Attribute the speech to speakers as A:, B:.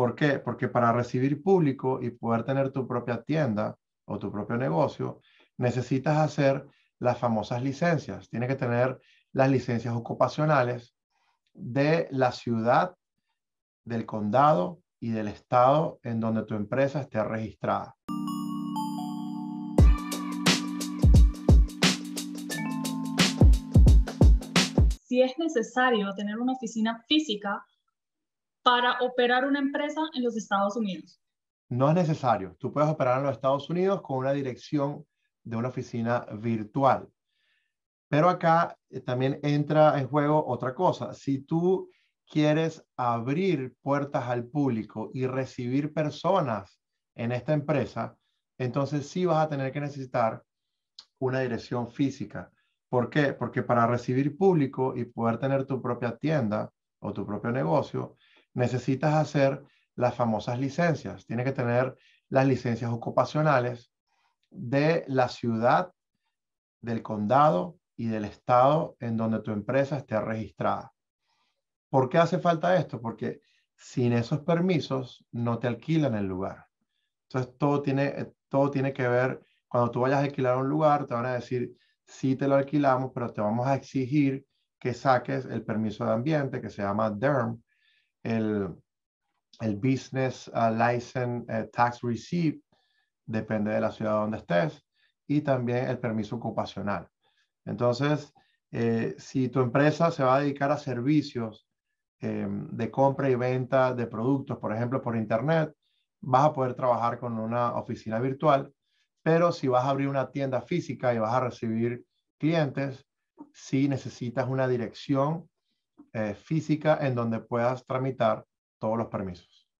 A: ¿Por qué? Porque para recibir público y poder tener tu propia tienda o tu propio negocio, necesitas hacer las famosas licencias. Tienes que tener las licencias ocupacionales de la ciudad, del condado y del estado en donde tu empresa esté registrada. Si es necesario tener una oficina física, para operar una empresa en los Estados Unidos? No es necesario. Tú puedes operar en los Estados Unidos con una dirección de una oficina virtual. Pero acá eh, también entra en juego otra cosa. Si tú quieres abrir puertas al público y recibir personas en esta empresa, entonces sí vas a tener que necesitar una dirección física. ¿Por qué? Porque para recibir público y poder tener tu propia tienda o tu propio negocio, necesitas hacer las famosas licencias. Tiene que tener las licencias ocupacionales de la ciudad, del condado y del estado en donde tu empresa esté registrada. ¿Por qué hace falta esto? Porque sin esos permisos no te alquilan el lugar. Entonces todo tiene, todo tiene que ver, cuando tú vayas a alquilar un lugar, te van a decir, sí te lo alquilamos, pero te vamos a exigir que saques el permiso de ambiente que se llama DERM, el, Business uh, License eh, Tax Receipt, depende de la ciudad donde estés, y también el permiso ocupacional. Entonces, eh, si tu empresa se va a dedicar a servicios em, de compra y venta de productos, por ejemplo, por Internet, vas a poder trabajar con una oficina virtual, pero si vas a abrir una tienda física y vas a recibir clientes, sí necesitas una dirección eh, física en donde puedas tramitar todos los permisos.